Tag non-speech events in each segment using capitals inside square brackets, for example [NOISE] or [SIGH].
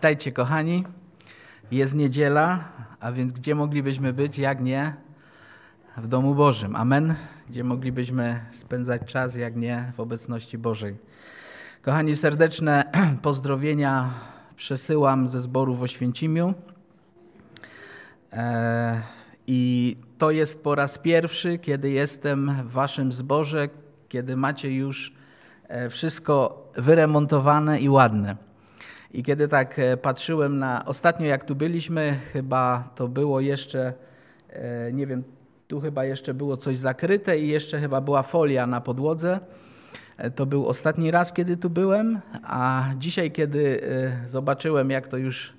Witajcie kochani. Jest niedziela, a więc gdzie moglibyśmy być, jak nie w domu Bożym. Amen. Gdzie moglibyśmy spędzać czas, jak nie w obecności Bożej. Kochani, serdeczne [CLEARS THROAT] pozdrowienia przesyłam ze zboru w Oświęcimiu. E, I to jest po raz pierwszy, kiedy jestem w waszym zborze, kiedy macie już e, wszystko wyremontowane i ładne. I kiedy tak e, patrzyłem na. Ostatnio, jak tu byliśmy, chyba to było jeszcze. E, nie wiem, tu chyba jeszcze było coś zakryte i jeszcze chyba była folia na podłodze. E, to był ostatni raz, kiedy tu byłem, a dzisiaj, kiedy zobaczyłem, jak to już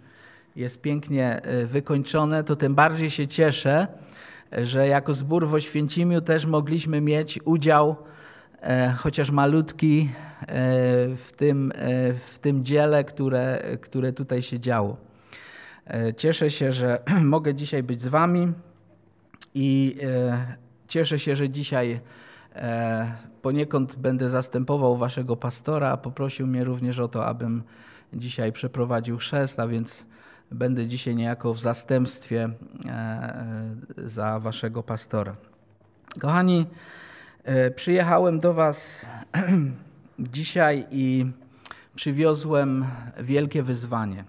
jest pięknie wykończone, to tym bardziej się cieszę, że jako zbór w Oświęcimiu też mogliśmy mieć udział, chociaż malutki, E, w tym, e, w tym dziele, które, które tutaj się działo. E, cieszę się, że [CLEARS THROAT] mogę dzisiaj być z Wami i cieszę się, że dzisiaj poniekąd będę zastępował Waszego pastora. Poprosił mnie również o to, abym dzisiaj przeprowadził chrzest, a więc będę dzisiaj niejako w zastępstwie za Waszego pastora. Kochani, przyjechałem do Was [CLEARS THROAT] dzisiaj i przywiozłem wielkie wyzwanie.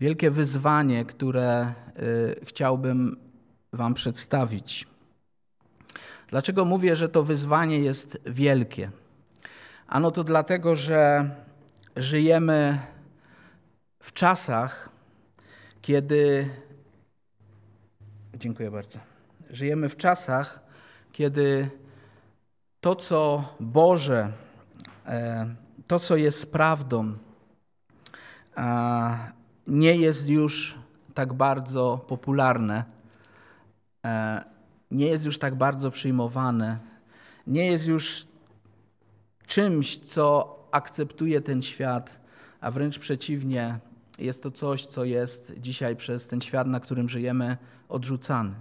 Wielkie wyzwanie, które y, chciałbym Wam przedstawić. Dlaczego mówię, że to wyzwanie jest wielkie? Ano to dlatego, że żyjemy w czasach, kiedy. Dziękuję bardzo. Żyjemy w czasach, kiedy to, co Boże, e, to, co jest prawdą, nie jest już tak bardzo popularne, e, nie jest już tak bardzo przyjmowane, nie jest już czymś, co akceptuje ten świat, a wręcz przeciwnie, jest to coś, co jest dzisiaj przez ten świat, na którym żyjemy, odrzucane.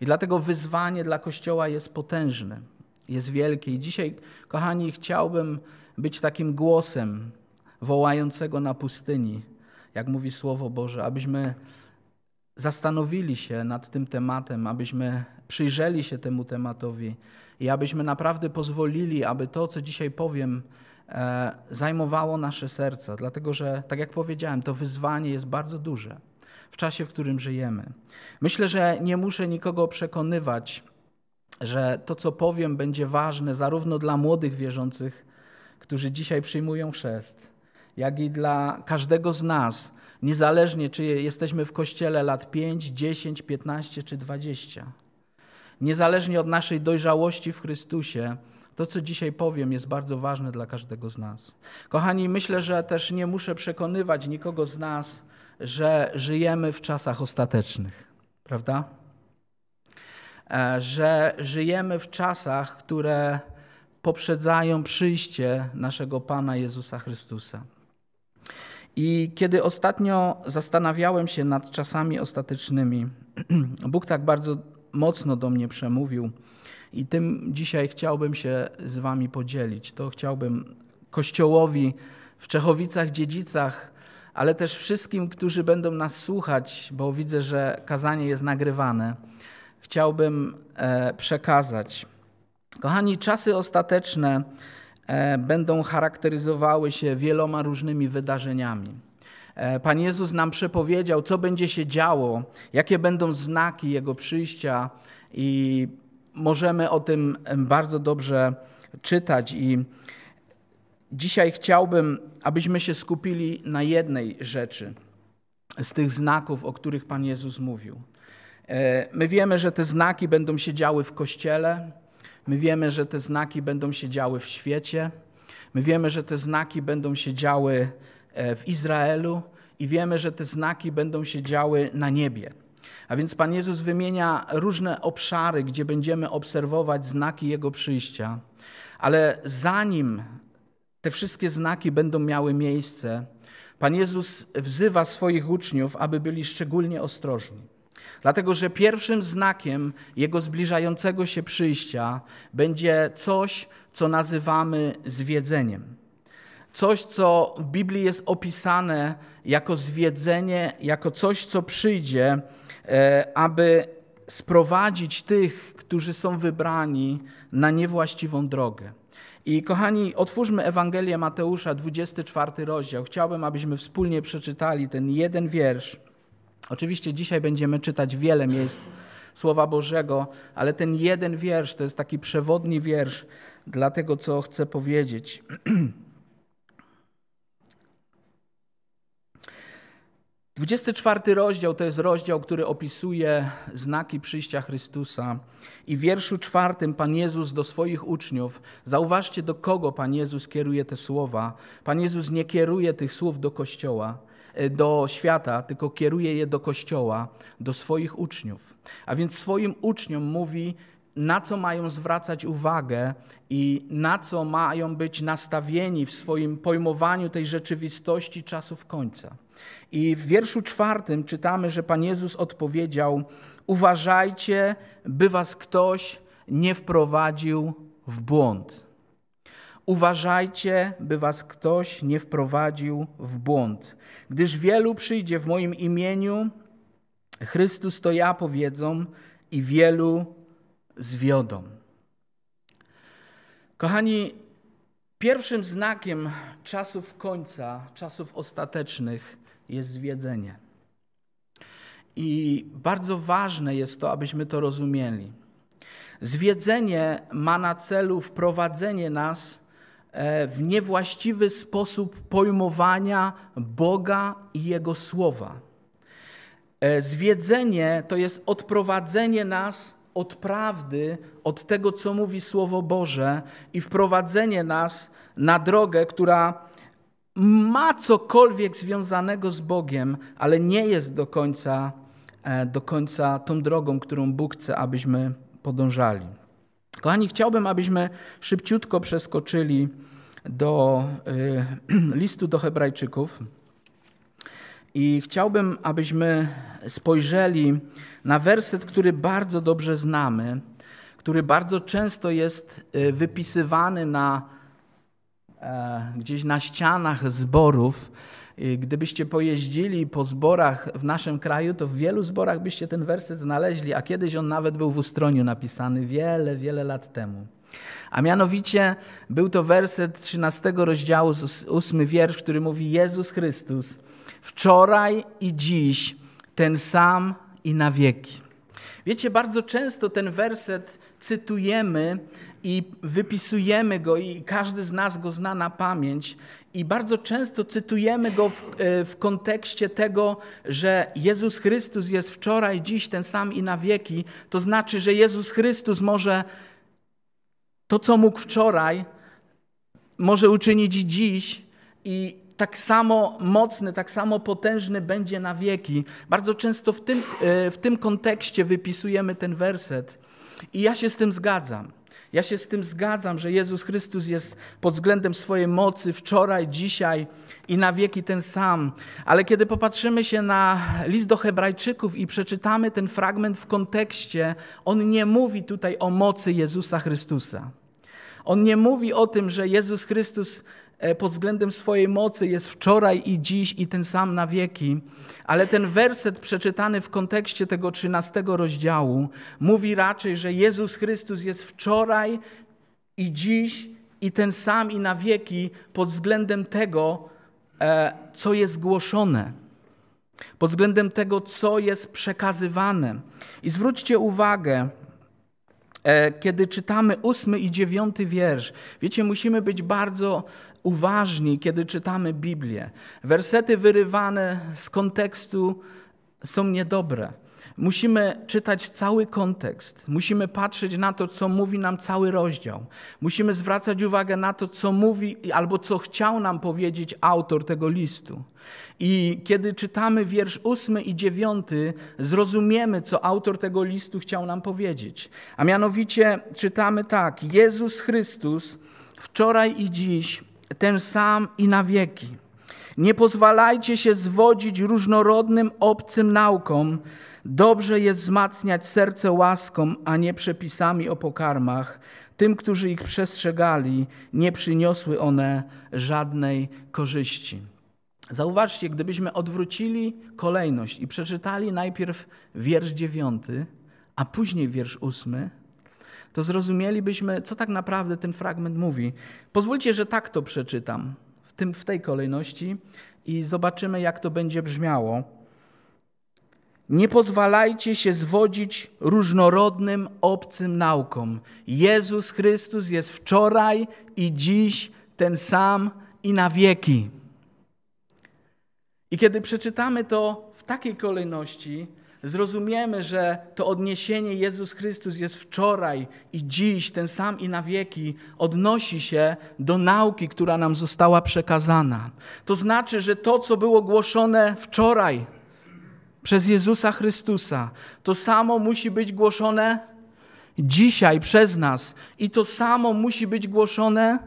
I dlatego wyzwanie dla Kościoła jest potężne jest wielkie. I dzisiaj, kochani, chciałbym być takim głosem wołającego na pustyni, jak mówi Słowo Boże, abyśmy zastanowili się nad tym tematem, abyśmy przyjrzeli się temu tematowi i abyśmy naprawdę pozwolili, aby to, co dzisiaj powiem, e, zajmowało nasze serca, dlatego że, tak jak powiedziałem, to wyzwanie jest bardzo duże w czasie, w którym żyjemy. Myślę, że nie muszę nikogo przekonywać, że to, co powiem, będzie ważne zarówno dla młodych wierzących, którzy dzisiaj przyjmują chrzest, jak i dla każdego z nas, niezależnie czy jesteśmy w kościele lat 5, 10, 15 czy 20. Niezależnie od naszej dojrzałości w Chrystusie, to, co dzisiaj powiem, jest bardzo ważne dla każdego z nas. Kochani, myślę, że też nie muszę przekonywać nikogo z nas, że żyjemy w czasach ostatecznych, prawda? E, że żyjemy w czasach, które poprzedzają przyjście naszego Pana Jezusa Chrystusa. I kiedy ostatnio zastanawiałem się nad czasami ostatecznymi, [CLEARS THROAT] Bóg tak bardzo mocno do mnie przemówił i tym dzisiaj chciałbym się z Wami podzielić. To chciałbym Kościołowi w Czechowicach, Dziedzicach, ale też wszystkim, którzy będą nas słuchać, bo widzę, że kazanie jest nagrywane chciałbym e, przekazać. Kochani, czasy ostateczne e, będą charakteryzowały się wieloma różnymi wydarzeniami. E, Pan Jezus nam przepowiedział, co będzie się działo, jakie będą znaki Jego przyjścia, i możemy o tym bardzo dobrze czytać. I dzisiaj chciałbym, abyśmy się skupili na jednej rzeczy z tych znaków, o których Pan Jezus mówił. E, my wiemy, że te znaki będą się działy w kościele, my wiemy, że te znaki będą się działy w świecie, my wiemy, że te znaki będą się działy e, w Izraelu i wiemy, że te znaki będą się działy na niebie. A więc Pan Jezus wymienia różne obszary, gdzie będziemy obserwować znaki Jego przyjścia, ale zanim te wszystkie znaki będą miały miejsce, Pan Jezus wzywa swoich uczniów, aby byli szczególnie ostrożni. Dlatego, że pierwszym znakiem Jego zbliżającego się przyjścia będzie coś, co nazywamy zwiedzeniem. Coś, co w Biblii jest opisane jako zwiedzenie, jako coś, co przyjdzie, e, aby sprowadzić tych, którzy są wybrani na niewłaściwą drogę. I kochani, otwórzmy Ewangelię Mateusza, 24 rozdział. Chciałbym, abyśmy wspólnie przeczytali ten jeden wiersz Oczywiście dzisiaj będziemy czytać wiele miejsc Słowa Bożego, ale ten jeden wiersz to jest taki przewodni wiersz dla tego, co chcę powiedzieć. [CLEARS THROAT] Dwudziesty czwarty rozdział to jest rozdział, który opisuje znaki przyjścia Chrystusa. I w wierszu czwartym Pan Jezus do swoich uczniów, zauważcie do kogo Pan Jezus kieruje te słowa. Pan Jezus nie kieruje tych słów do kościoła. E, do świata, tylko kieruje je do kościoła, do swoich uczniów. A więc swoim uczniom mówi, na co mają zwracać uwagę i na co mają być nastawieni w swoim pojmowaniu tej rzeczywistości czasów końca. I w wierszu czwartym czytamy, że Pan Jezus odpowiedział: Uważajcie, by was ktoś nie wprowadził w błąd. Uważajcie, by was ktoś nie wprowadził w błąd, gdyż wielu przyjdzie w moim imieniu, Chrystus to ja powiedzą i wielu zwiodą. Kochani, pierwszym znakiem czasów końca, czasów ostatecznych jest zwiedzenie. I bardzo ważne jest to, abyśmy to rozumieli. Zwiedzenie ma na celu wprowadzenie nas E, w niewłaściwy sposób pojmowania Boga i Jego słowa. E, zwiedzenie to jest odprowadzenie nas od prawdy, od tego, co mówi Słowo Boże, i wprowadzenie nas na drogę, która ma cokolwiek związanego z Bogiem, ale nie jest do końca, e, do końca tą drogą, którą Bóg chce, abyśmy podążali. Kochani, chciałbym, abyśmy szybciutko przeskoczyli do y, [CLEARS THROAT] listu do Hebrajczyków i chciałbym, abyśmy spojrzeli na werset, który bardzo dobrze znamy, który bardzo często jest y, wypisywany na, e, gdzieś na ścianach zborów Y, gdybyście pojeździli po zborach w naszym kraju, to w wielu zborach byście ten werset znaleźli, a kiedyś on nawet był w ustroniu napisany wiele, wiele lat temu. A mianowicie był to werset 13 rozdziału, 8 wiersz, który mówi: Jezus Chrystus, wczoraj i dziś ten sam i na wieki. Wiecie, bardzo często ten werset cytujemy i wypisujemy go i każdy z nas go zna na pamięć i bardzo często cytujemy go w, e, w, kontekście tego, że Jezus Chrystus jest wczoraj, dziś ten sam i na wieki. To znaczy, że Jezus Chrystus może to, co mógł wczoraj, może uczynić dziś i tak samo mocny, tak samo potężny będzie na wieki. Bardzo często w tym, e, w tym kontekście wypisujemy ten werset. I ja się z tym zgadzam. Ja się z tym zgadzam, że Jezus Chrystus jest pod względem swojej mocy wczoraj, dzisiaj i na wieki ten sam. Ale kiedy popatrzymy się na list do Hebrajczyków i przeczytamy ten fragment w kontekście, on nie mówi tutaj o mocy Jezusa Chrystusa. On nie mówi o tym, że Jezus Chrystus E, pod względem swojej mocy jest wczoraj i dziś i ten sam na wieki. Ale ten werset przeczytany w kontekście tego 13 rozdziału mówi raczej, że Jezus Chrystus jest wczoraj i dziś i ten sam i na wieki pod względem tego, e, co jest głoszone, pod względem tego, co jest przekazywane. I zwróćcie uwagę, E, kiedy czytamy ósmy i dziewiąty wiersz. Wiecie, musimy być bardzo uważni, kiedy czytamy Biblię. Wersety wyrywane z kontekstu są niedobre. Musimy czytać cały kontekst, musimy patrzeć na to, co mówi nam cały rozdział. Musimy zwracać uwagę na to, co mówi albo co chciał nam powiedzieć autor tego listu. I kiedy czytamy wiersz ósmy i dziewiąty, zrozumiemy, co autor tego listu chciał nam powiedzieć. A mianowicie czytamy tak: Jezus Chrystus wczoraj i dziś ten sam i na wieki. Nie pozwalajcie się zwodzić różnorodnym, obcym naukom. Dobrze jest wzmacniać serce łaską, a nie przepisami o pokarmach. Tym, którzy ich przestrzegali, nie przyniosły one żadnej korzyści. Zauważcie, gdybyśmy odwrócili kolejność i przeczytali najpierw wiersz dziewiąty, a później wiersz ósmy, to zrozumielibyśmy, co tak naprawdę ten fragment mówi. Pozwólcie, że tak to przeczytam w, tym, w tej kolejności i zobaczymy, jak to będzie brzmiało. Nie pozwalajcie się zwodzić różnorodnym, obcym naukom. Jezus Chrystus jest wczoraj i dziś ten sam i na wieki. I kiedy przeczytamy to w takiej kolejności, zrozumiemy, że to odniesienie Jezus Chrystus jest wczoraj i dziś, ten sam i na wieki, odnosi się do nauki, która nam została przekazana. To znaczy, że to, co było głoszone wczoraj przez Jezusa Chrystusa, to samo musi być głoszone dzisiaj przez nas i to samo musi być głoszone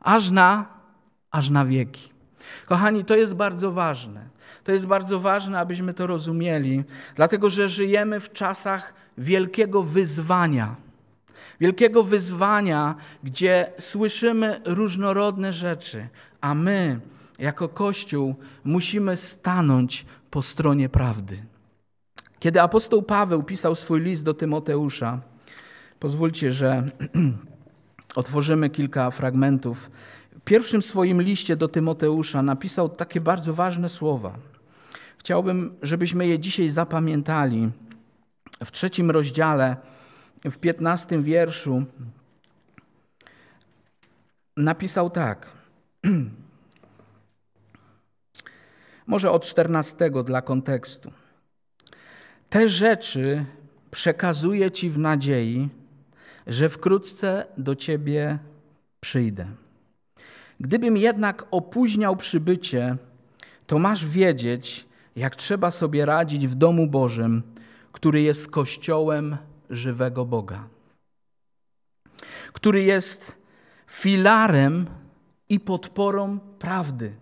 aż na, aż na wieki. Kochani, to jest bardzo ważne. To jest bardzo ważne, abyśmy to rozumieli, dlatego że żyjemy w czasach wielkiego wyzwania. Wielkiego wyzwania, gdzie słyszymy różnorodne rzeczy, a my, jako Kościół, musimy stanąć po stronie prawdy. Kiedy apostoł Paweł pisał swój list do Tymoteusza, pozwólcie, że [CLEARS THROAT] otworzymy kilka fragmentów. W pierwszym swoim liście do Tymoteusza napisał takie bardzo ważne słowa. Chciałbym, żebyśmy je dzisiaj zapamiętali. W trzecim rozdziale, w piętnastym wierszu, napisał tak. [CLEARS THROAT] Może od czternastego dla kontekstu. Te rzeczy przekazuję Ci w nadziei, że wkrótce do Ciebie przyjdę. Gdybym jednak opóźniał przybycie, to masz wiedzieć, jak trzeba sobie radzić w domu Bożym, który jest kościołem żywego Boga, który jest filarem i podporą prawdy.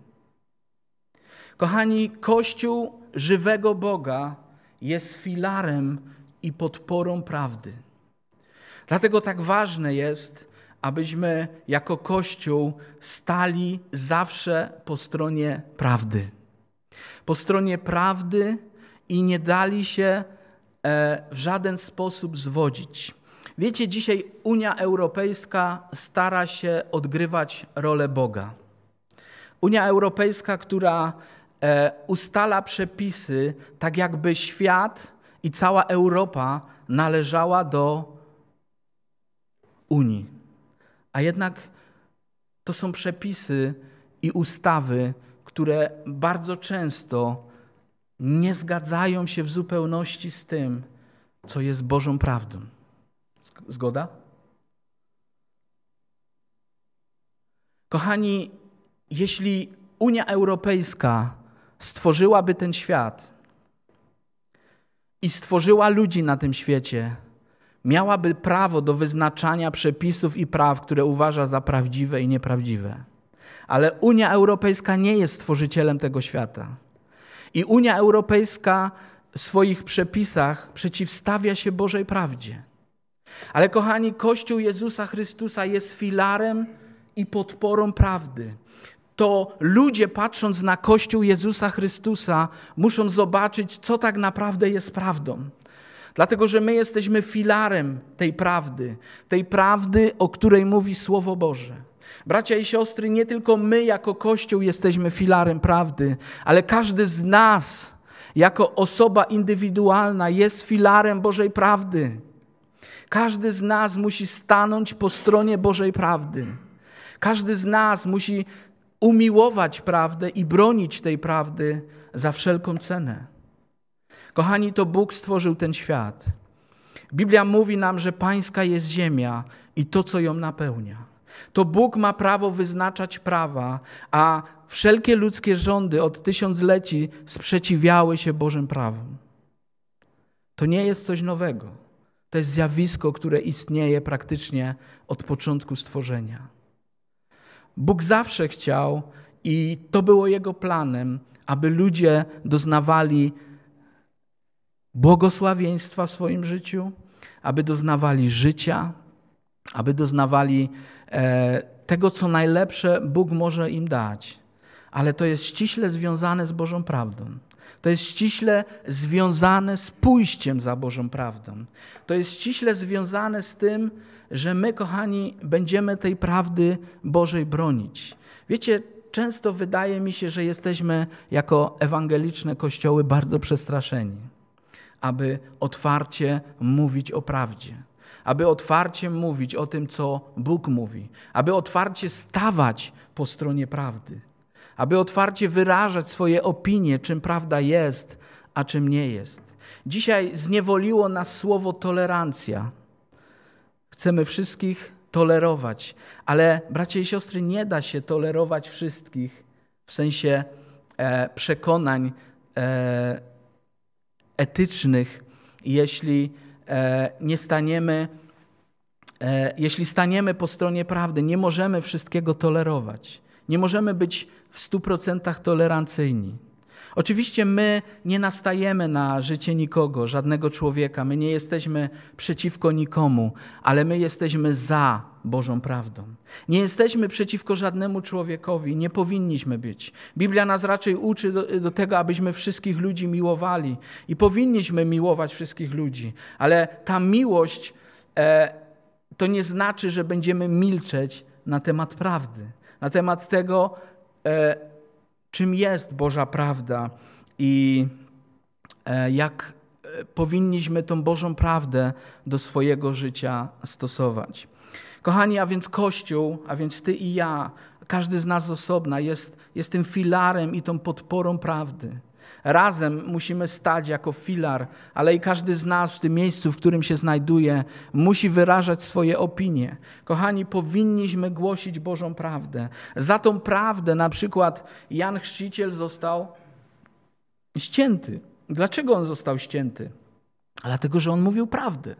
Kochani, Kościół żywego Boga jest filarem i podporą prawdy. Dlatego tak ważne jest, abyśmy jako Kościół stali zawsze po stronie prawdy po stronie prawdy i nie dali się e, w żaden sposób zwodzić. Wiecie, dzisiaj Unia Europejska stara się odgrywać rolę Boga. Unia Europejska, która e, ustala przepisy, tak jakby świat i cała Europa należała do Unii. A jednak to są przepisy i ustawy, które bardzo często nie zgadzają się w zupełności z tym, co jest Bożą prawdą. Zgoda? Kochani, jeśli Unia Europejska stworzyłaby ten świat i stworzyła ludzi na tym świecie, miałaby prawo do wyznaczania przepisów i praw, które uważa za prawdziwe i nieprawdziwe. Ale Unia Europejska nie jest stworzycielem tego świata. I Unia Europejska w swoich przepisach przeciwstawia się Bożej prawdzie. Ale kochani, Kościół Jezusa Chrystusa jest filarem i podporą prawdy. To ludzie patrząc na Kościół Jezusa Chrystusa muszą zobaczyć, co tak naprawdę jest prawdą. Dlatego, że my jesteśmy filarem tej prawdy, tej prawdy, o której mówi Słowo Boże. Bracia i siostry, nie tylko my jako Kościół jesteśmy filarem prawdy, ale każdy z nas jako osoba indywidualna jest filarem Bożej prawdy. Każdy z nas musi stanąć po stronie Bożej prawdy. Każdy z nas musi umiłować prawdę i bronić tej prawdy za wszelką cenę. Kochani, to Bóg stworzył ten świat. Biblia mówi nam, że Pańska jest ziemia i to, co ją napełnia to Bóg ma prawo wyznaczać prawa, a wszelkie ludzkie rządy od tysiącleci sprzeciwiały się Bożym prawom. To nie jest coś nowego. To jest zjawisko, które istnieje praktycznie od początku stworzenia. Bóg zawsze chciał, i to było Jego planem, aby ludzie doznawali błogosławieństwa w swoim życiu, aby doznawali życia, aby doznawali E, tego, co najlepsze Bóg może im dać. Ale to jest ściśle związane z Bożą prawdą. To jest ściśle związane z pójściem za Bożą prawdą. To jest ściśle związane z tym, że my, kochani, będziemy tej prawdy Bożej bronić. Wiecie, często wydaje mi się, że jesteśmy jako ewangeliczne kościoły bardzo przestraszeni, aby otwarcie mówić o prawdzie aby otwarcie mówić o tym, co Bóg mówi, aby otwarcie stawać po stronie prawdy, aby otwarcie wyrażać swoje opinie, czym prawda jest, a czym nie jest. Dzisiaj zniewoliło nas słowo tolerancja. Chcemy wszystkich tolerować, ale bracia i siostry, nie da się tolerować wszystkich w sensie e, przekonań e, etycznych, jeśli E, nie staniemy, e, jeśli staniemy po stronie prawdy, nie możemy wszystkiego tolerować. Nie możemy być w stu procentach tolerancyjni. Oczywiście my nie nastajemy na życie nikogo, żadnego człowieka, my nie jesteśmy przeciwko nikomu, ale my jesteśmy za Bożą prawdą. Nie jesteśmy przeciwko żadnemu człowiekowi, nie powinniśmy być. Biblia nas raczej uczy do, do, tego, abyśmy wszystkich ludzi miłowali i powinniśmy miłować wszystkich ludzi, ale ta miłość e, to nie znaczy, że będziemy milczeć na temat prawdy, na temat tego, e, czym jest Boża prawda i e, jak e, powinniśmy tą Bożą prawdę do swojego życia stosować. Kochani, a więc Kościół, a więc Ty i ja, każdy z nas osobna jest, jest tym filarem i tą podporą prawdy. Razem musimy stać jako filar, ale i każdy z nas w tym miejscu, w którym się znajduje, musi wyrażać swoje opinie. Kochani, powinniśmy głosić Bożą prawdę. Za tą prawdę na przykład Jan Chrzciciel został ścięty. Dlaczego on został ścięty? Dlatego, że on mówił prawdę.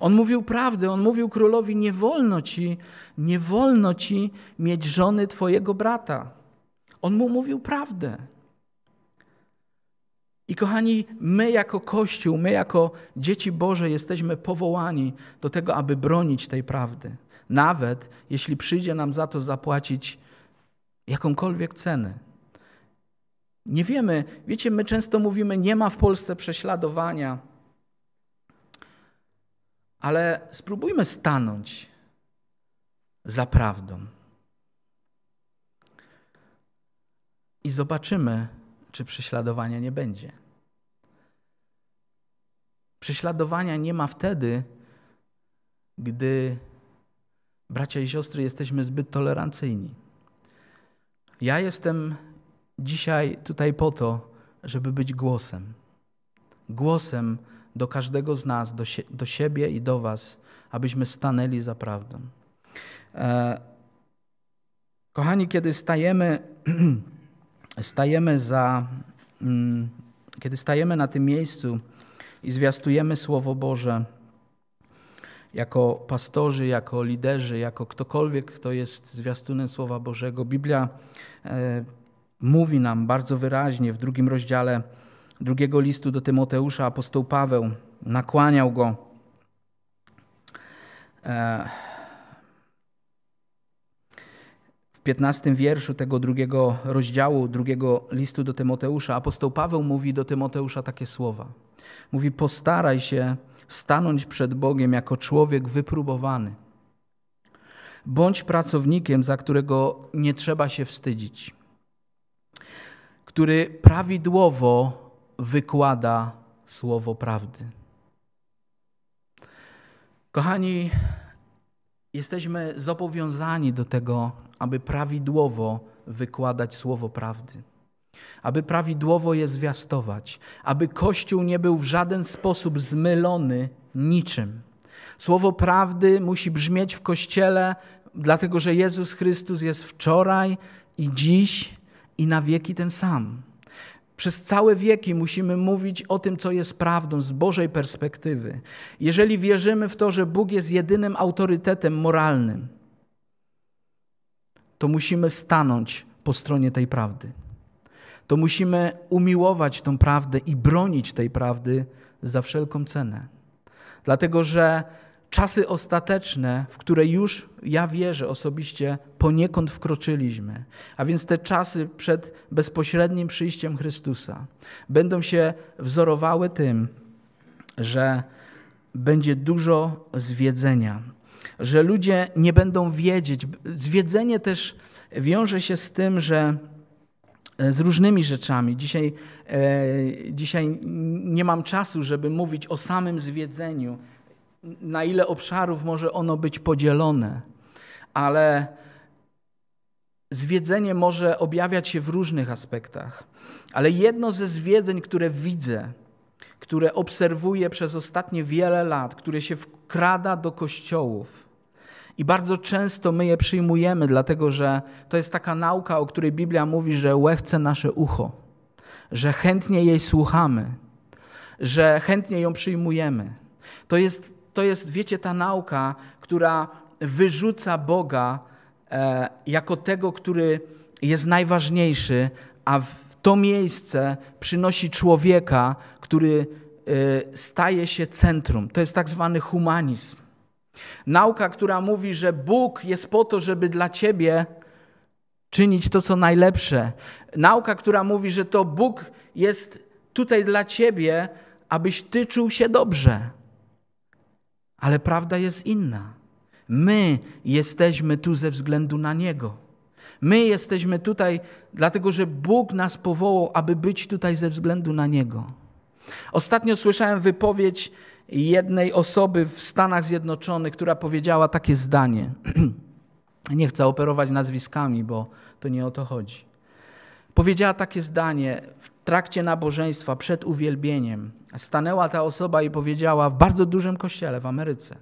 On mówił prawdę, on mówił królowi: Nie wolno ci, nie wolno ci mieć żony twojego brata. On mu mówił prawdę. I kochani, my jako Kościół, my jako dzieci Boże jesteśmy powołani do tego, aby bronić tej prawdy. Nawet jeśli przyjdzie nam za to zapłacić jakąkolwiek cenę. Nie wiemy, wiecie, my często mówimy, nie ma w Polsce prześladowania. Ale spróbujmy stanąć za prawdą. I zobaczymy, czy prześladowania nie będzie. Prześladowania nie ma wtedy, gdy bracia i siostry jesteśmy zbyt tolerancyjni. Ja jestem dzisiaj tutaj po to, żeby być głosem. Głosem, do każdego z nas, do, sie do siebie i do Was, abyśmy stanęli za prawdą. E Kochani, kiedy stajemy, [CLEARS THROAT] stajemy za, mm, kiedy stajemy na tym miejscu i zwiastujemy Słowo Boże, jako pastorzy, jako liderzy, jako ktokolwiek, kto jest zwiastunem Słowa Bożego, Biblia e, mówi nam bardzo wyraźnie w drugim rozdziale drugiego listu do Tymoteusza apostoł Paweł nakłaniał go. E, w 15 wierszu tego drugiego rozdziału, drugiego listu do Tymoteusza, apostoł Paweł mówi do Tymoteusza takie słowa. Mówi: Postaraj się stanąć przed Bogiem jako człowiek wypróbowany. Bądź pracownikiem, za którego nie trzeba się wstydzić, który prawidłowo wykłada słowo prawdy. Kochani, jesteśmy zobowiązani do tego, aby prawidłowo wykładać słowo prawdy, aby prawidłowo je zwiastować, aby Kościół nie był w żaden sposób zmylony niczym. Słowo prawdy musi brzmieć w Kościele, dlatego że Jezus Chrystus jest wczoraj i dziś i na wieki ten sam. Przez całe wieki musimy mówić o tym, co jest prawdą z Bożej perspektywy. Jeżeli wierzymy w to, że Bóg jest jedynym autorytetem moralnym, to musimy stanąć po stronie tej prawdy. To musimy umiłować tą prawdę i bronić tej prawdy za wszelką cenę. Dlatego, że czasy ostateczne, w które już ja wierzę osobiście, poniekąd wkroczyliśmy, a więc te czasy przed bezpośrednim przyjściem Chrystusa, będą się wzorowały tym, że będzie dużo zwiedzenia, że ludzie nie będą wiedzieć. Zwiedzenie też wiąże się z tym, że e, z różnymi rzeczami. Dzisiaj, e, dzisiaj nie mam czasu, żeby mówić o samym zwiedzeniu na ile obszarów może ono być podzielone, ale zwiedzenie może objawiać się w różnych aspektach. Ale jedno ze zwiedzeń, które widzę, które obserwuję przez ostatnie wiele lat, które się wkrada do kościołów. I bardzo często my je przyjmujemy, dlatego że to jest taka nauka, o której Biblia mówi, że łechce nasze ucho, że chętnie jej słuchamy, że chętnie ją przyjmujemy. To jest to jest, wiecie, ta nauka, która wyrzuca Boga e, jako tego, który jest najważniejszy, a w to miejsce przynosi człowieka, który e, staje się centrum. To jest tak zwany humanizm. Nauka, która mówi, że Bóg jest po to, żeby dla ciebie czynić to, co najlepsze. Nauka, która mówi, że to Bóg jest tutaj dla ciebie, abyś ty czuł się dobrze. Ale prawda jest inna. My jesteśmy tu ze względu na Niego. My jesteśmy tutaj, dlatego że Bóg nas powołał, aby być tutaj ze względu na Niego. Ostatnio słyszałem wypowiedź jednej osoby w Stanach Zjednoczonych, która powiedziała takie zdanie. [CLEARS THROAT] Nie chcę operować nazwiskami, bo to nie o to chodzi. Powiedziała takie zdanie w trakcie nabożeństwa, przed uwielbieniem stanęła ta osoba i powiedziała w bardzo dużym kościele w Ameryce.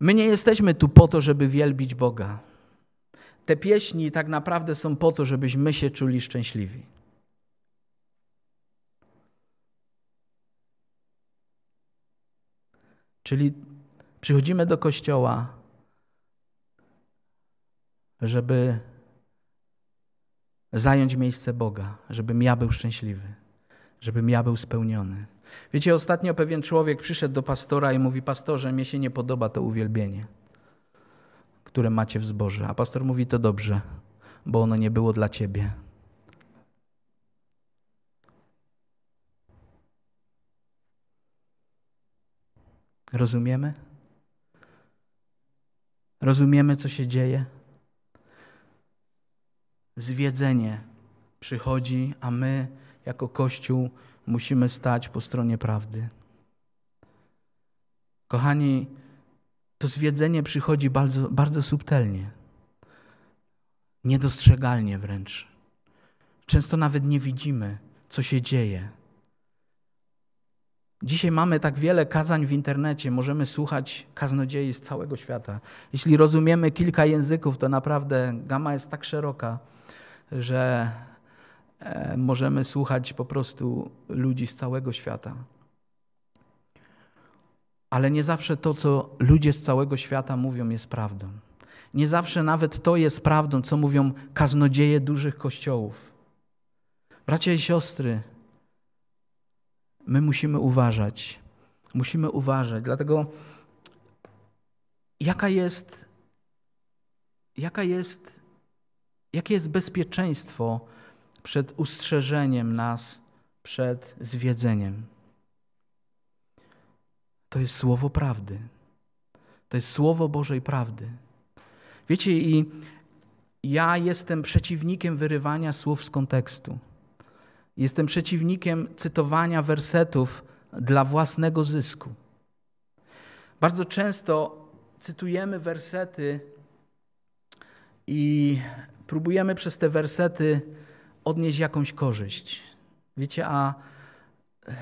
My nie jesteśmy tu po to, żeby wielbić Boga. Te pieśni tak naprawdę są po to, żebyśmy się czuli szczęśliwi. Czyli przychodzimy do kościoła, żeby zająć miejsce Boga, żebym ja był szczęśliwy żebym ja był spełniony. Wiecie, ostatnio pewien człowiek przyszedł do pastora i mówi: Pastorze, mi się nie podoba to uwielbienie, które macie w zborze. A pastor mówi: To dobrze, bo ono nie było dla ciebie. Rozumiemy? Rozumiemy, co się dzieje? Zwiedzenie przychodzi, a my jako Kościół musimy stać po stronie prawdy. Kochani, to zwiedzenie przychodzi bardzo, bardzo subtelnie, niedostrzegalnie wręcz. Często nawet nie widzimy, co się dzieje. Dzisiaj mamy tak wiele kazań w internecie, możemy słuchać kaznodziei z całego świata. Jeśli rozumiemy kilka języków, to naprawdę gama jest tak szeroka, że E, możemy słuchać po prostu ludzi z całego świata. Ale nie zawsze to, co ludzie z całego świata mówią, jest prawdą. Nie zawsze nawet to jest prawdą, co mówią kaznodzieje dużych kościołów. Bracia i siostry, my musimy uważać. Musimy uważać. Dlatego jaka jest, jaka jest, jakie jest bezpieczeństwo, przed ustrzeżeniem nas, przed zwiedzeniem. To jest słowo prawdy. To jest słowo Bożej prawdy. Wiecie, i ja jestem przeciwnikiem wyrywania słów z kontekstu. Jestem przeciwnikiem cytowania wersetów dla własnego zysku. Bardzo często cytujemy wersety i próbujemy przez te wersety odnieść jakąś korzyść. Wiecie, a e,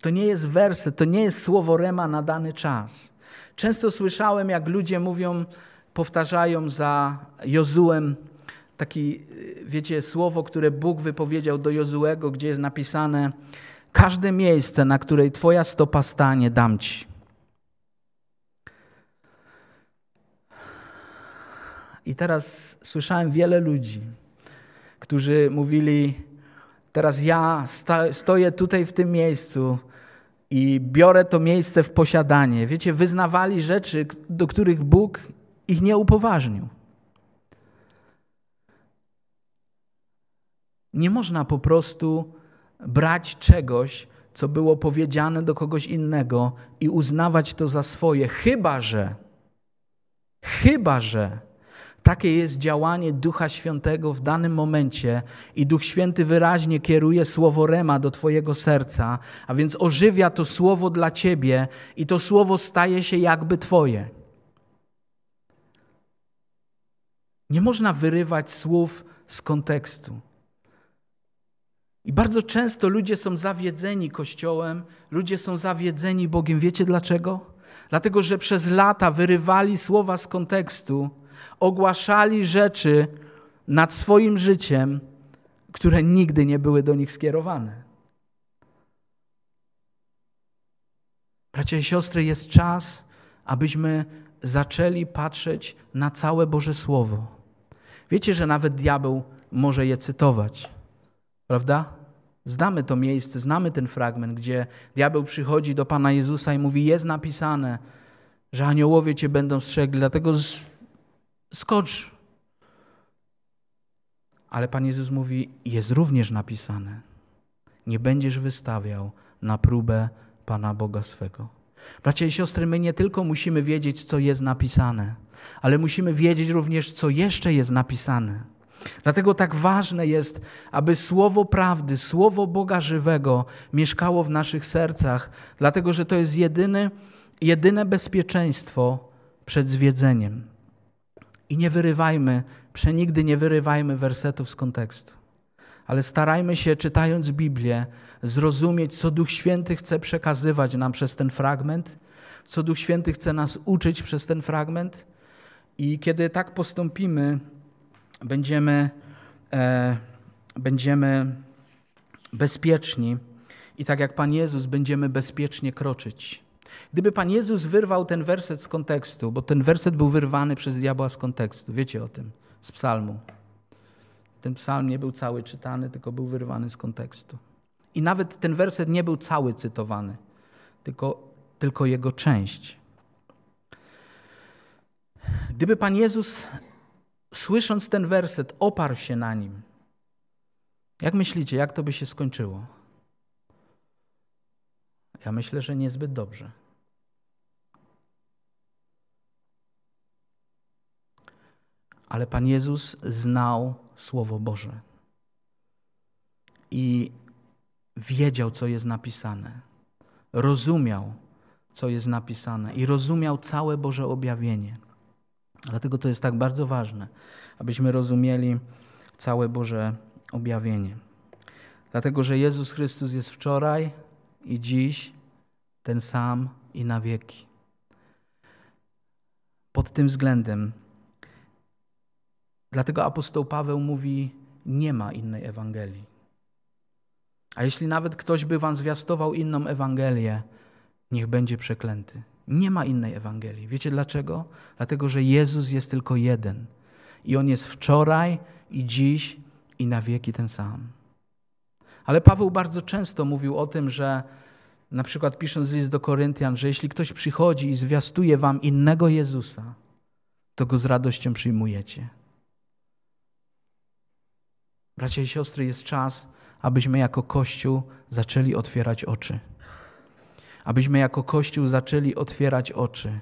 to nie jest werset, to nie jest słowo rema na dany czas. Często słyszałem, jak ludzie mówią, powtarzają za Jozułem takie, wiecie, słowo, które Bóg wypowiedział do Jozułego, gdzie jest napisane: Każde miejsce, na której Twoja stopa stanie, dam Ci. I teraz słyszałem wiele ludzi, którzy mówili: Teraz ja stoję tutaj w tym miejscu i biorę to miejsce w posiadanie. Wiecie, wyznawali rzeczy, do których Bóg ich nie upoważnił. Nie można po prostu brać czegoś, co było powiedziane do kogoś innego i uznawać to za swoje, chyba że, chyba że takie jest działanie Ducha Świętego w danym momencie i Duch Święty wyraźnie kieruje słowo Rema do Twojego serca, a więc ożywia to słowo dla Ciebie i to słowo staje się jakby Twoje. Nie można wyrywać słów z kontekstu. I bardzo często ludzie są zawiedzeni Kościołem, ludzie są zawiedzeni Bogiem. Wiecie dlaczego? Dlatego, że przez lata wyrywali słowa z kontekstu ogłaszali rzeczy nad swoim życiem, które nigdy nie były do nich skierowane. Bracia i siostry, jest czas, abyśmy zaczęli patrzeć na całe Boże Słowo. Wiecie, że nawet diabeł może je cytować, prawda? Znamy to miejsce, znamy ten fragment, gdzie diabeł przychodzi do Pana Jezusa i mówi: Jest napisane, że aniołowie cię będą strzegli, dlatego skocz. Ale Pan Jezus mówi, jest również napisane, nie będziesz wystawiał na próbę Pana Boga swego. Bracia i siostry, my nie tylko musimy wiedzieć, co jest napisane, ale musimy wiedzieć również, co jeszcze jest napisane. Dlatego tak ważne jest, aby słowo prawdy, słowo Boga żywego mieszkało w naszych sercach, dlatego że to jest jedyny, jedyne bezpieczeństwo przed zwiedzeniem. I nie wyrywajmy, przenigdy nie wyrywajmy wersetów z kontekstu. Ale starajmy się, czytając Biblię, zrozumieć, co Duch Święty chce przekazywać nam przez ten fragment, co Duch Święty chce nas uczyć przez ten fragment. I kiedy tak postąpimy, będziemy, e, będziemy bezpieczni i tak jak Pan Jezus, będziemy bezpiecznie kroczyć. Gdyby Pan Jezus wyrwał ten werset z kontekstu, bo ten werset był wyrwany przez diabła z kontekstu, wiecie o tym, z psalmu. Ten psalm nie był cały czytany, tylko był wyrwany z kontekstu. I nawet ten werset nie był cały cytowany, tylko, tylko jego część. Gdyby Pan Jezus, słysząc ten werset, oparł się na nim, jak myślicie, jak to by się skończyło? Ja myślę, że niezbyt dobrze. Ale Pan Jezus znał Słowo Boże i wiedział, co jest napisane. Rozumiał, co jest napisane i rozumiał całe Boże objawienie. Dlatego to jest tak bardzo ważne, abyśmy rozumieli całe Boże objawienie. Dlatego, że Jezus Chrystus jest wczoraj i dziś ten sam i na wieki. Pod tym względem. Dlatego apostoł Paweł mówi: Nie ma innej Ewangelii. A jeśli nawet ktoś by wam zwiastował inną Ewangelię, niech będzie przeklęty. Nie ma innej Ewangelii. Wiecie dlaczego? Dlatego, że Jezus jest tylko jeden. I on jest wczoraj, i dziś, i na wieki ten sam. Ale Paweł bardzo często mówił o tym, że na przykład pisząc list do Koryntian, że jeśli ktoś przychodzi i zwiastuje wam innego Jezusa, to go z radością przyjmujecie. Bracia i siostry, jest czas, abyśmy jako Kościół zaczęli otwierać oczy. Abyśmy jako Kościół zaczęli otwierać oczy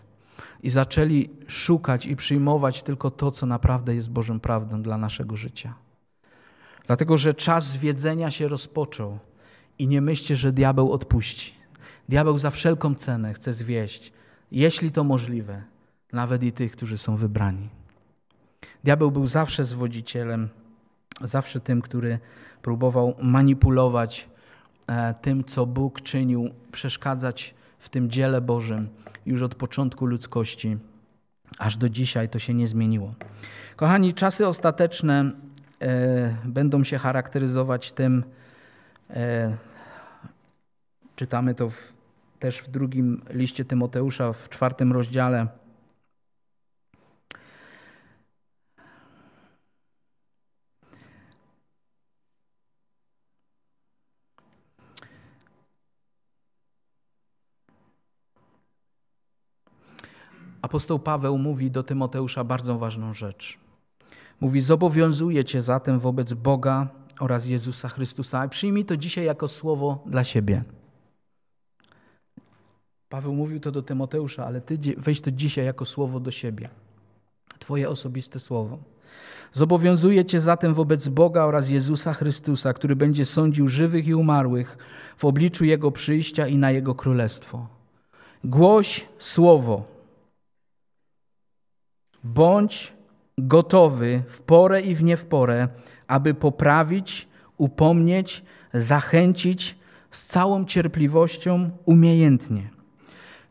i zaczęli szukać i przyjmować tylko to, co naprawdę jest Bożą prawdą dla naszego życia. Dlatego, że czas zwiedzenia się rozpoczął. I nie myślcie, że diabeł odpuści. Diabeł za wszelką cenę chce zwieść, jeśli to możliwe, nawet i tych, którzy są wybrani. Diabeł był zawsze zwodzicielem, zawsze tym, który próbował manipulować e, tym, co Bóg czynił, przeszkadzać w tym dziele Bożym już od początku ludzkości. Aż do dzisiaj to się nie zmieniło. Kochani, czasy ostateczne e, będą się charakteryzować tym, E, czytamy to w, też w drugim liście Tymoteusza, w czwartym rozdziale. Apostoł Paweł mówi do Tymoteusza bardzo ważną rzecz. Mówi: "Zobowiązujecie cię zatem wobec Boga, oraz Jezusa Chrystusa. Przyjmij to dzisiaj jako słowo dla siebie. Paweł mówił to do Tymoteusza, ale ty weź to dzisiaj jako słowo do siebie. Twoje osobiste słowo. Zobowiązuję Cię zatem wobec Boga oraz Jezusa Chrystusa, który będzie sądził żywych i umarłych w obliczu Jego przyjścia i na Jego królestwo. Głoś słowo. Bądź gotowy w porę i w nie w porę, aby poprawić, upomnieć, zachęcić z całą cierpliwością umiejętnie.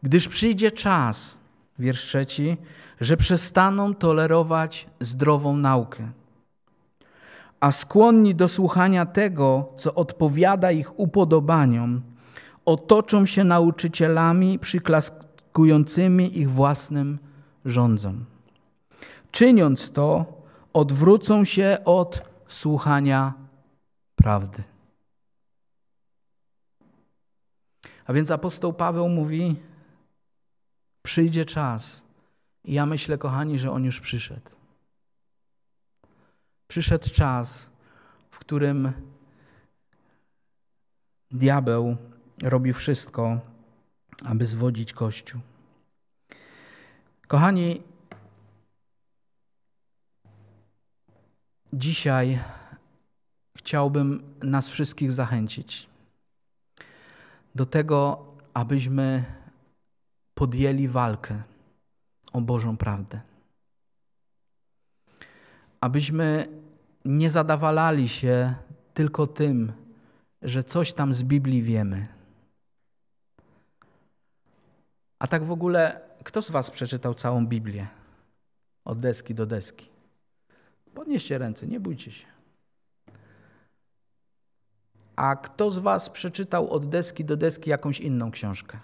Gdyż przyjdzie czas, wiersz trzeci, że przestaną tolerować zdrową naukę, a skłonni do słuchania tego, co odpowiada ich upodobaniom, otoczą się nauczycielami przyklaskującymi ich własnym rządzom. Czyniąc to, odwrócą się od słuchania prawdy. A więc apostoł Paweł mówi: Przyjdzie czas. I ja myślę, kochani, że on już przyszedł. Przyszedł czas, w którym diabeł robi wszystko, aby zwodzić Kościół. Kochani, dzisiaj chciałbym nas wszystkich zachęcić do tego, abyśmy podjęli walkę o Bożą prawdę. Abyśmy nie zadawalali się tylko tym, że coś tam z Biblii wiemy. A tak w ogóle, kto z Was przeczytał całą Biblię od deski do deski? Podnieście ręce, nie bójcie się. A kto z Was przeczytał od deski do deski jakąś inną książkę?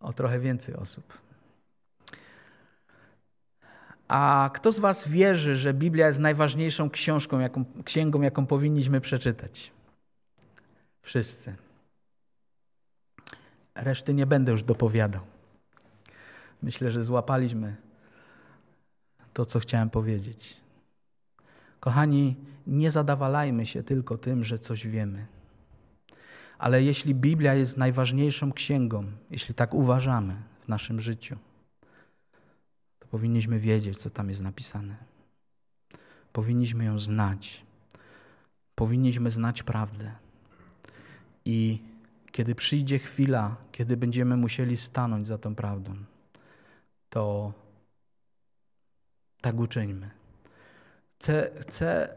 O trochę więcej osób. A kto z Was wierzy, że Biblia jest najważniejszą książką, jaką, księgą, jaką powinniśmy przeczytać? Wszyscy. Reszty nie będę już dopowiadał. Myślę, że złapaliśmy to, co chciałem powiedzieć. Kochani, nie zadawalajmy się tylko tym, że coś wiemy. Ale jeśli Biblia jest najważniejszą księgą, jeśli tak uważamy w naszym życiu, to powinniśmy wiedzieć, co tam jest napisane. Powinniśmy ją znać. Powinniśmy znać prawdę. I kiedy przyjdzie chwila, kiedy będziemy musieli stanąć za tą prawdą, to tak uczyńmy. Chcę, chcę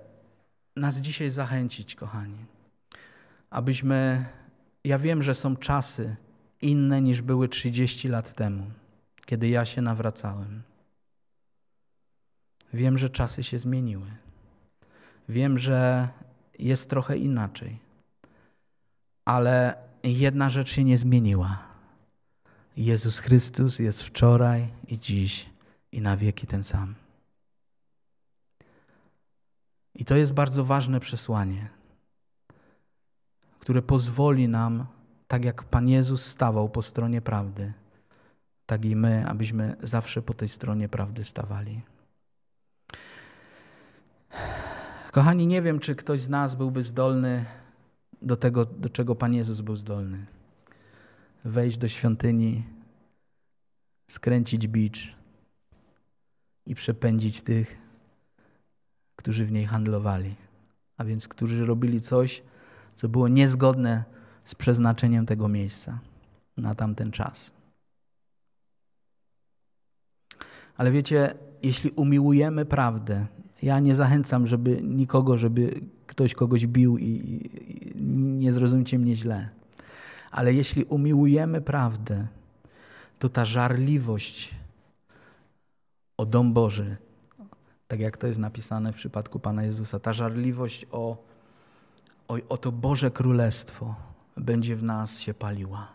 nas dzisiaj zachęcić, kochani, abyśmy. Ja wiem, że są czasy inne niż były 30 lat temu, kiedy ja się nawracałem. Wiem, że czasy się zmieniły. Wiem, że jest trochę inaczej. Ale jedna rzecz się nie zmieniła. Jezus Chrystus jest wczoraj i dziś i na wieki ten sam. I to jest bardzo ważne przesłanie, które pozwoli nam, tak jak Pan Jezus stawał po stronie prawdy, tak i my, abyśmy zawsze po tej stronie prawdy stawali. Kochani, nie wiem, czy ktoś z nas byłby zdolny do tego, do czego Pan Jezus był zdolny. Wejść do świątyni, skręcić bicz i przepędzić tych, którzy w niej handlowali, a więc którzy robili coś, co było niezgodne z przeznaczeniem tego miejsca na tamten czas. Ale wiecie, jeśli umiłujemy prawdę, ja nie zachęcam, żeby nikogo, żeby ktoś kogoś bił i, i nie zrozumcie mnie źle. Ale jeśli umiłujemy prawdę, to ta żarliwość o dom Boży tak jak to jest napisane w przypadku Pana Jezusa. Ta żarliwość o, o, o to Boże Królestwo będzie w nas się paliła.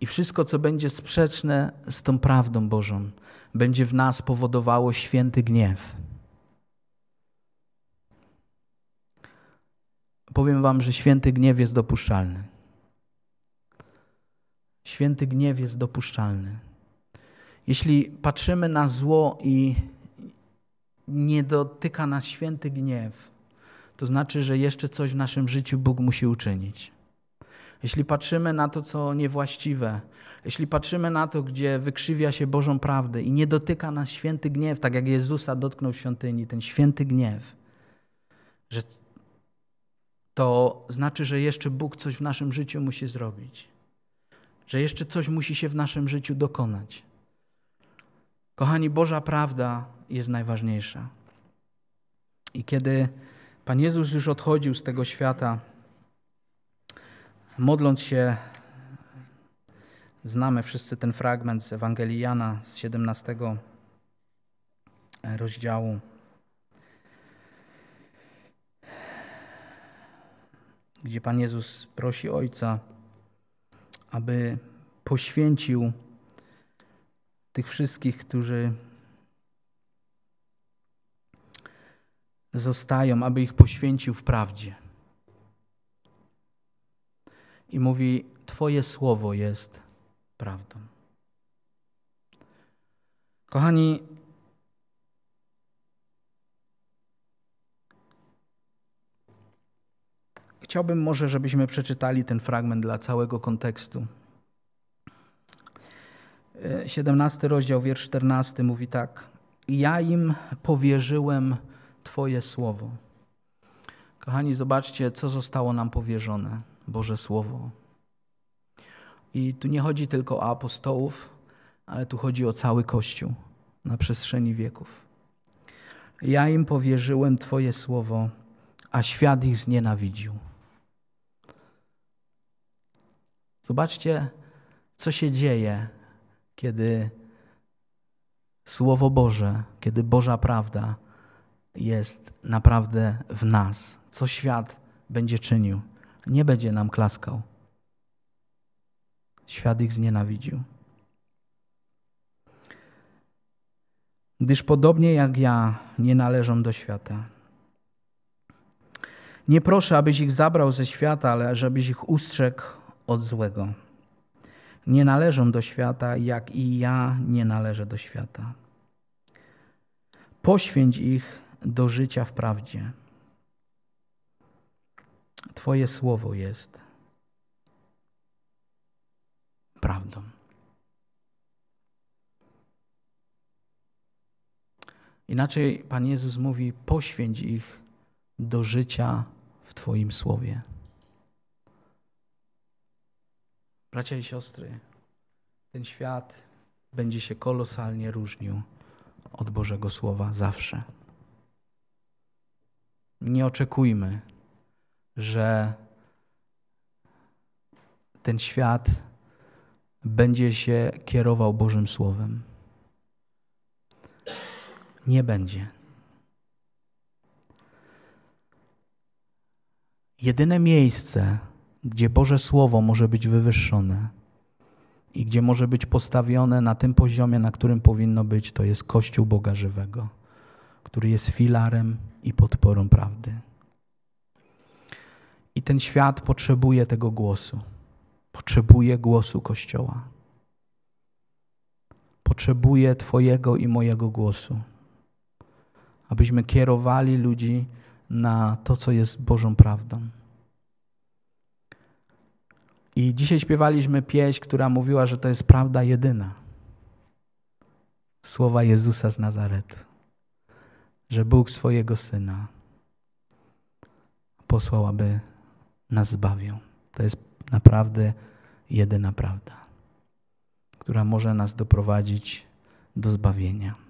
I wszystko, co będzie sprzeczne z tą prawdą Bożą, będzie w nas powodowało święty gniew. Powiem Wam, że święty gniew jest dopuszczalny. Święty gniew jest dopuszczalny. Jeśli patrzymy na zło i nie dotyka nas święty gniew, to znaczy, że jeszcze coś w naszym życiu Bóg musi uczynić. Jeśli patrzymy na to, co niewłaściwe, jeśli patrzymy na to, gdzie wykrzywia się Bożą prawdę i nie dotyka nas święty gniew, tak jak Jezusa dotknął w świątyni, ten święty gniew, że to znaczy, że jeszcze Bóg coś w naszym życiu musi zrobić, że jeszcze coś musi się w naszym życiu dokonać. Kochani, Boża prawda jest najważniejsza. I kiedy Pan Jezus już odchodził z tego świata, modląc się, znamy wszyscy ten fragment z Ewangelii Jana z 17 rozdziału. Gdzie Pan Jezus prosi Ojca, aby poświęcił tych wszystkich, którzy zostają, aby ich poświęcił w prawdzie. I mówi: Twoje słowo jest prawdą. Kochani, chciałbym może, żebyśmy przeczytali ten fragment dla całego kontekstu. 17 e, rozdział, wiersz 14 mówi tak: Ja im powierzyłem Twoje Słowo. Kochani, zobaczcie, co zostało nam powierzone Boże Słowo. I tu nie chodzi tylko o apostołów, ale tu chodzi o cały Kościół na przestrzeni wieków. Ja im powierzyłem Twoje słowo, a świat ich znienawidził. Zobaczcie, co się dzieje, kiedy Słowo Boże, kiedy Boża prawda jest naprawdę w nas, co świat będzie czynił. Nie będzie nam klaskał. Świat ich znienawidził. Gdyż podobnie jak ja nie należą do świata. Nie proszę, abyś ich zabrał ze świata, ale żebyś ich ustrzegł od złego. Nie należą do świata, jak i ja nie należę do świata. Poświęć ich do życia w prawdzie. Twoje słowo jest prawdą. Inaczej Pan Jezus mówi: poświęć ich do życia w Twoim słowie. Bracia i siostry, ten świat będzie się kolosalnie różnił od Bożego Słowa zawsze nie oczekujmy, że ten świat będzie się kierował Bożym Słowem. Nie będzie. Jedyne miejsce, gdzie Boże Słowo może być wywyższone i gdzie może być postawione na tym poziomie, na którym powinno być, to jest Kościół Boga Żywego, który jest filarem i podporą prawdy. I ten świat potrzebuje tego głosu. Potrzebuje głosu Kościoła. Potrzebuje Twojego i mojego głosu. Abyśmy kierowali ludzi na to, co jest Bożą prawdą. I dzisiaj śpiewaliśmy pieśń, która mówiła, że to jest prawda jedyna. Słowa Jezusa z Nazaretu że Bóg swojego Syna posłał, aby nas zbawił. To jest naprawdę jedyna prawda, która może nas doprowadzić do zbawienia.